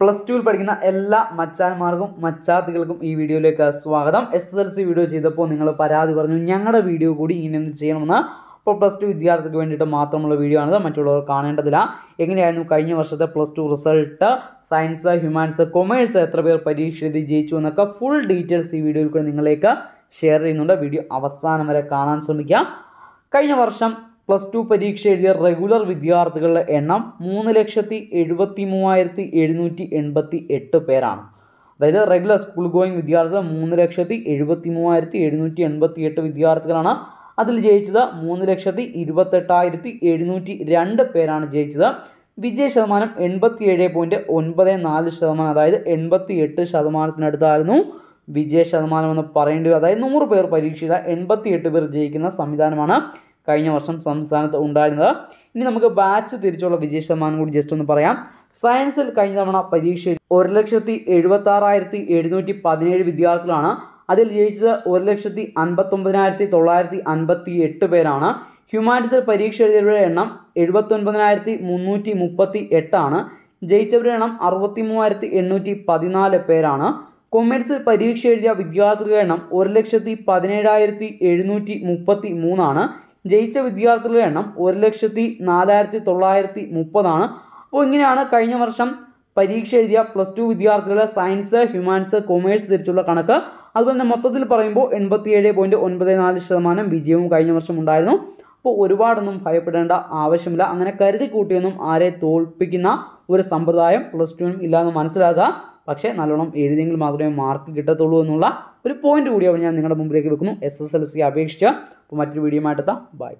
plus ടുവിൽ പഠിക്കുന്ന എല്ലാ മച്ചാന്മാർക്കും മച്ചാത്തികൾക്കും ഈ വീഡിയോയിലേക്ക് സ്വാഗതം S S L C video ചെയ്തപ്പോൾ നിങ്ങൾ പരാതി പറഞ്ഞു ഞങ്ങളുടെ വീഡിയോ കൂടി ഇങ്ങനെയൊന്ന് ചെയ്യണമെന്ന് ഇപ്പോൾ പ്ലസ് ടു വിദ്യാർത്ഥിക്ക് വേണ്ടിയിട്ട് മാത്രമുള്ള വീഡിയോ ആണത് മറ്റുള്ളവർ കാണേണ്ടതില്ല എങ്ങനെയായിരുന്നു കഴിഞ്ഞ വർഷത്തെ plus two result science humans commerce എത്ര പേർ പരീക്ഷ എഴുതി ജയിച്ചു എന്നൊക്കെ ഫുൾ ഡീറ്റെയിൽസ് ഈ വീഡിയോയിൽ കൂടി നിങ്ങളേക്ക് ഷെയർ ചെയ്യുന്നുണ്ട് വീഡിയോ അവസാനം വരെ കാണാൻ ശ്രമിക്കുക കഴിഞ്ഞ വർഷം പ്ലസ് ടു പരീക്ഷ എഴുതിയ റെഗുലർ വിദ്യാർത്ഥികളുടെ എണ്ണം മൂന്ന് ലക്ഷത്തി എഴുപത്തി മൂവായിരത്തി എഴുന്നൂറ്റി എൺപത്തി എട്ട് പേരാണ് അതായത് റെഗുലർ സ്കൂൾ ഗോയിങ് വിദ്യാർത്ഥികൾ മൂന്ന് ലക്ഷത്തി എഴുപത്തി മൂവായിരത്തി എഴുന്നൂറ്റി എൺപത്തി എട്ട് വിദ്യാർത്ഥികളാണ് അതിൽ ജയിച്ചത് മൂന്ന് ലക്ഷത്തി ഇരുപത്തെട്ടായിരത്തി എഴുന്നൂറ്റി രണ്ട് പേരാണ് ജയിച്ചത് വിജയ ശതമാനം എൺപത്തി ഏഴ് പോയിൻറ്റ് ഒൻപത് നാല് ശതമാനം അതായത് എൺപത്തി എട്ട് ശതമാനത്തിനടുത്തായിരുന്നു വിജയ ശതമാനം എന്ന് പറയേണ്ടി അതായത് നൂറ് പേർ പരീക്ഷയില്ല എൺപത്തി എട്ട് പേർ ജയിക്കുന്ന സംവിധാനമാണ് കഴിഞ്ഞ വർഷം സംസ്ഥാനത്ത് ഉണ്ടായിരുന്നത് ഇനി നമുക്ക് ബാച്ച് തിരിച്ചുള്ള വിജയ ശതമാനം കൂടി ജസ്റ്റ് ഒന്ന് പറയാം സയൻസിൽ കഴിഞ്ഞ തവണ പരീക്ഷ ഒരു ലക്ഷത്തി എഴുപത്തി ആറായിരത്തി എഴുന്നൂറ്റി പതിനേഴ് വിദ്യാർത്ഥികളാണ് അതിൽ ജയിച്ചത് ഒരു ലക്ഷത്തി അൻപത്തൊമ്പതിനായിരത്തി തൊള്ളായിരത്തി അൻപത്തി എട്ട് പേരാണ് ഹ്യൂമാനിറ്റീസിൽ പരീക്ഷ എഴുതിയവരുടെ എണ്ണം എഴുപത്തൊൻപതിനായിരത്തി മുന്നൂറ്റി മുപ്പത്തി എട്ടാണ് ജയിച്ചവരുടെ എണ്ണം അറുപത്തി മൂവായിരത്തി എണ്ണൂറ്റി പതിനാല് പേരാണ് കൊമേഴ്സിൽ പരീക്ഷ എഴുതിയ വിദ്യാർത്ഥികളുടെ എണ്ണം ഒരു ലക്ഷത്തി പതിനേഴായിരത്തി എഴുന്നൂറ്റി മുപ്പത്തി മൂന്നാണ് ജയിച്ച വിദ്യാർത്ഥികളുടെ എണ്ണം ഒരു ലക്ഷത്തി നാലായിരത്തി തൊള്ളായിരത്തി മുപ്പതാണ് അപ്പോൾ ഇങ്ങനെയാണ് കഴിഞ്ഞ വർഷം പരീക്ഷ എഴുതിയ പ്ലസ് ടു വിദ്യാർത്ഥികളുടെ സയൻസ് ഹ്യൂമാൻസ് കൊമേഴ്സ് തിരിച്ചുള്ള കണക്ക് അതുപോലെ തന്നെ മൊത്തത്തിൽ പറയുമ്പോൾ ഏഴ് പോയിൻറ്റ് ഒൻപത് നാല് ശതമാനം വിജയവും കഴിഞ്ഞ വർഷം ഉണ്ടായിരുന്നു അപ്പോൾ ഒരുപാടൊന്നും ഭയപ്പെടേണ്ട ആവശ്യമില്ല അങ്ങനെ കരുതി കൂട്ടിയൊന്നും ആരെ തോൽപ്പിക്കുന്ന ഒരു സമ്പ്രദായം പ്ലസ് ടുവിനും ഇല്ലാന്ന് മനസ്സിലാക്കുക പക്ഷേ നല്ലോണം എഴുതിയെങ്കിൽ മാത്രമേ മാർക്ക് കിട്ടത്തുള്ളൂ എന്നുള്ള ഒരു പോയിന്റ് കൂടി ഞാൻ നിങ്ങളുടെ മുമ്പിലേക്ക് വെക്കുന്നു എസ് എസ് എൽ സി അപേക്ഷിച്ച് അപ്പോൾ മറ്റൊരു വീഡിയോ എത്താം ബൈ